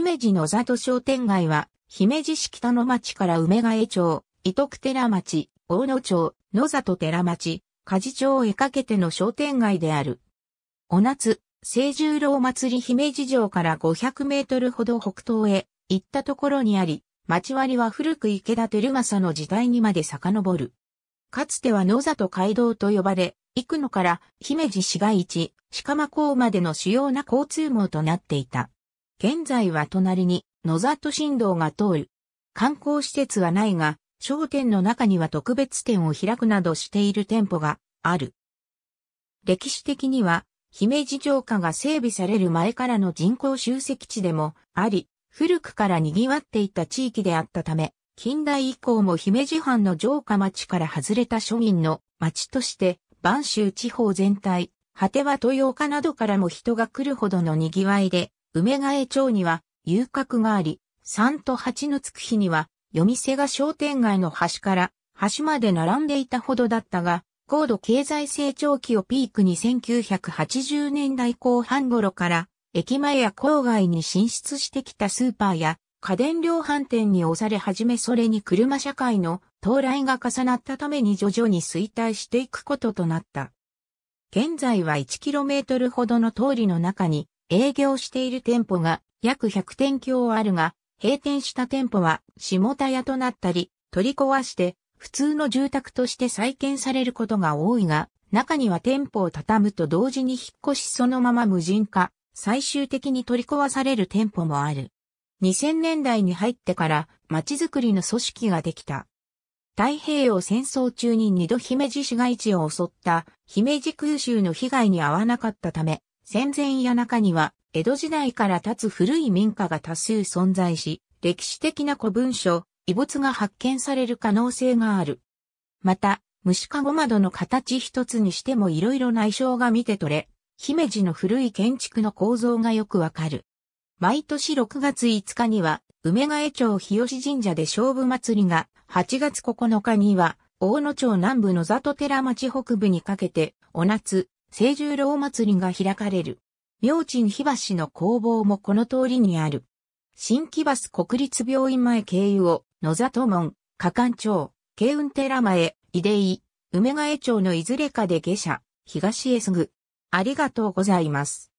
姫路の里商店街は、姫路市北の町から梅ヶ江町、伊徳寺町、大野町、野里寺町、梶町へかけての商店街である。お夏、清十郎祭り姫路城から500メートルほど北東へ行ったところにあり、町割は古く池田照正の時代にまで遡る。かつては野里街道と呼ばれ、幾野から姫路市街地、鹿間港までの主要な交通網となっていた。現在は隣に野里新道が通る。観光施設はないが、商店の中には特別店を開くなどしている店舗がある。歴史的には、姫路城下が整備される前からの人口集積地でもあり、古くから賑わっていた地域であったため、近代以降も姫路藩の城下町から外れた庶民の町として、播州地方全体、果ては豊岡などからも人が来るほどの賑わいで梅ヶ江町には遊郭があり、3と8のつく日には、夜店が商店街の端から端まで並んでいたほどだったが、高度経済成長期をピークに1980年代後半頃から、駅前や郊外に進出してきたスーパーや家電量販店に押され始めそれに車社会の到来が重なったために徐々に衰退していくこととなった。現在は 1km ほどの通りの中に営業している店舗が約100店強あるが、閉店した店舗は下田屋となったり、取り壊して普通の住宅として再建されることが多いが、中には店舗を畳むと同時に引っ越しそのまま無人化、最終的に取り壊される店舗もある。2000年代に入ってから街づくりの組織ができた。太平洋戦争中に二度姫路市街地を襲った姫路空襲の被害に遭わなかったため、戦前や中には、江戸時代から立つ古い民家が多数存在し、歴史的な古文書、遺物が発見される可能性がある。また、虫かご窓の形一つにしても色々内装が見て取れ、姫路の古い建築の構造がよくわかる。毎年6月5日には、梅ヶ江町日吉神社で勝負祭りが、8月9日には、大野町南部の里寺町北部にかけて、お夏、聖十郎祭りが開かれる。明鎮火橋の工房もこの通りにある。新木橋国立病院前経由を、野里門、河間町、慶雲寺前、井出井、梅ヶ江町のいずれかで下車、東へすぐ。ありがとうございます。